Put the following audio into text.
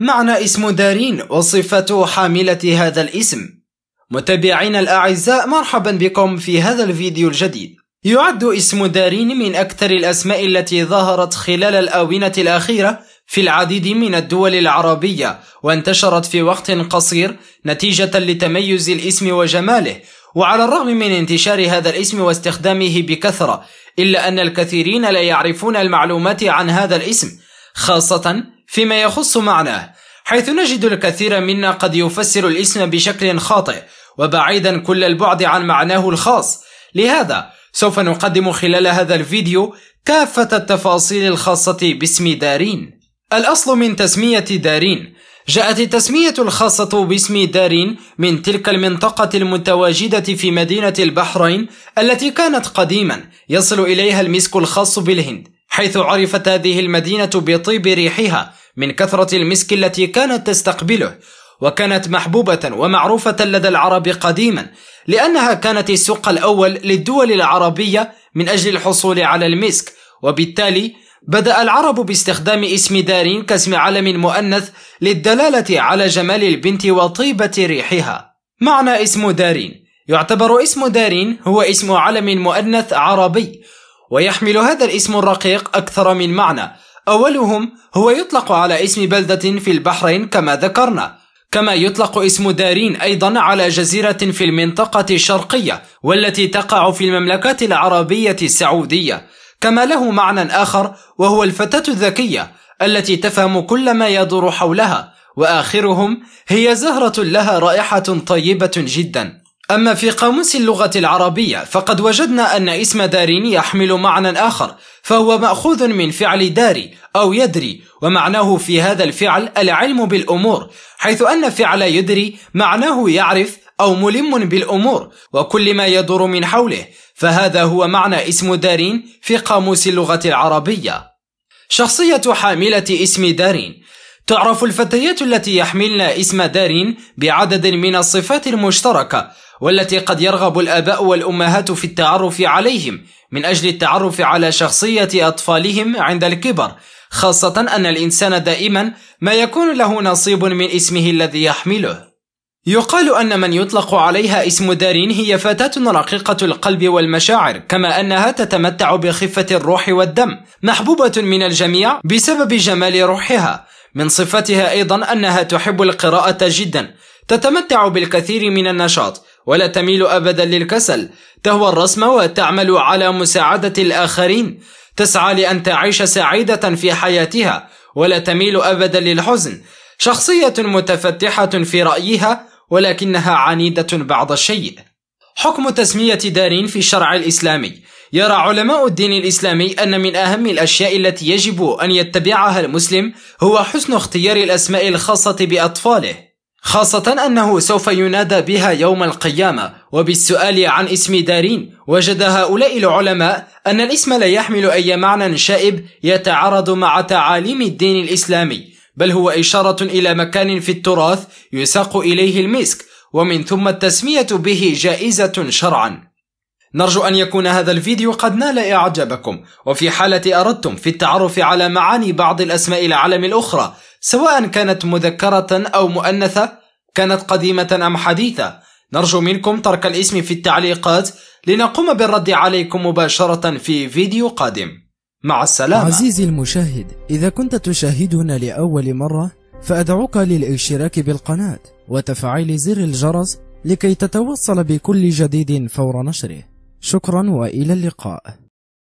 معنى اسم دارين وصفة حاملة هذا الاسم متابعين الأعزاء مرحبا بكم في هذا الفيديو الجديد يعد اسم دارين من أكثر الأسماء التي ظهرت خلال الآونة الأخيرة في العديد من الدول العربية وانتشرت في وقت قصير نتيجة لتميز الاسم وجماله وعلى الرغم من انتشار هذا الاسم واستخدامه بكثرة إلا أن الكثيرين لا يعرفون المعلومات عن هذا الاسم خاصة فيما يخص معناه حيث نجد الكثير منا قد يفسر الاسم بشكل خاطئ وبعيدا كل البعد عن معناه الخاص لهذا سوف نقدم خلال هذا الفيديو كافة التفاصيل الخاصة باسم دارين الأصل من تسمية دارين جاءت التسمية الخاصة باسم دارين من تلك المنطقة المتواجدة في مدينة البحرين التي كانت قديما يصل إليها المسك الخاص بالهند حيث عرفت هذه المدينة بطيب ريحها من كثرة المسك التي كانت تستقبله وكانت محبوبة ومعروفة لدى العرب قديما لأنها كانت السوق الأول للدول العربية من أجل الحصول على المسك وبالتالي بدأ العرب باستخدام اسم دارين كاسم علم مؤنث للدلالة على جمال البنت وطيبة ريحها معنى اسم دارين يعتبر اسم دارين هو اسم علم مؤنث عربي ويحمل هذا الاسم الرقيق أكثر من معنى أولهم هو يطلق على اسم بلدة في البحرين كما ذكرنا كما يطلق اسم دارين أيضا على جزيرة في المنطقة الشرقية والتي تقع في المملكة العربية السعودية كما له معنى آخر وهو الفتاة الذكية التي تفهم كل ما يدور حولها وآخرهم هي زهرة لها رائحة طيبة جدا أما في قاموس اللغة العربية فقد وجدنا أن اسم دارين يحمل معنى آخر فهو مأخوذ من فعل داري أو يدري ومعناه في هذا الفعل العلم بالأمور حيث أن فعل يدري معناه يعرف أو ملم بالأمور وكل ما يدور من حوله فهذا هو معنى اسم دارين في قاموس اللغة العربية شخصية حاملة اسم دارين تعرف الفتيات التي يحملن اسم دارين بعدد من الصفات المشتركة والتي قد يرغب الآباء والأمهات في التعرف عليهم من أجل التعرف على شخصية أطفالهم عند الكبر خاصة أن الإنسان دائما ما يكون له نصيب من اسمه الذي يحمله يقال أن من يطلق عليها اسم دارين هي فتاة رقيقة القلب والمشاعر كما أنها تتمتع بخفة الروح والدم محبوبة من الجميع بسبب جمال روحها من صفتها أيضا أنها تحب القراءة جدا تتمتع بالكثير من النشاط ولا تميل أبدا للكسل تهوى الرسم وتعمل على مساعدة الآخرين تسعى لأن تعيش سعيدة في حياتها ولا تميل أبدا للحزن شخصية متفتحة في رأيها ولكنها عنيدة بعض الشيء حكم تسمية دار في الشرع الإسلامي يرى علماء الدين الإسلامي أن من أهم الأشياء التي يجب أن يتبعها المسلم هو حسن اختيار الأسماء الخاصة بأطفاله خاصة أنه سوف ينادى بها يوم القيامة وبالسؤال عن اسم دارين وجد هؤلاء العلماء أن الاسم لا يحمل أي معنى شائب يتعارض مع تعاليم الدين الإسلامي بل هو إشارة إلى مكان في التراث يساق إليه المسك ومن ثم التسمية به جائزة شرعا نرجو أن يكون هذا الفيديو قد نال إعجابكم وفي حالة أردتم في التعرف على معاني بعض الأسماء العالم الأخرى سواء كانت مذكرة أو مؤنثة كانت قديمة أم حديثة نرجو منكم ترك الاسم في التعليقات لنقوم بالرد عليكم مباشرة في فيديو قادم مع السلامة عزيزي المشاهد إذا كنت تشاهدنا لأول مرة فأدعوك للاشتراك بالقناة وتفعيل زر الجرس لكي تتوصل بكل جديد فور نشره شكرا وإلى اللقاء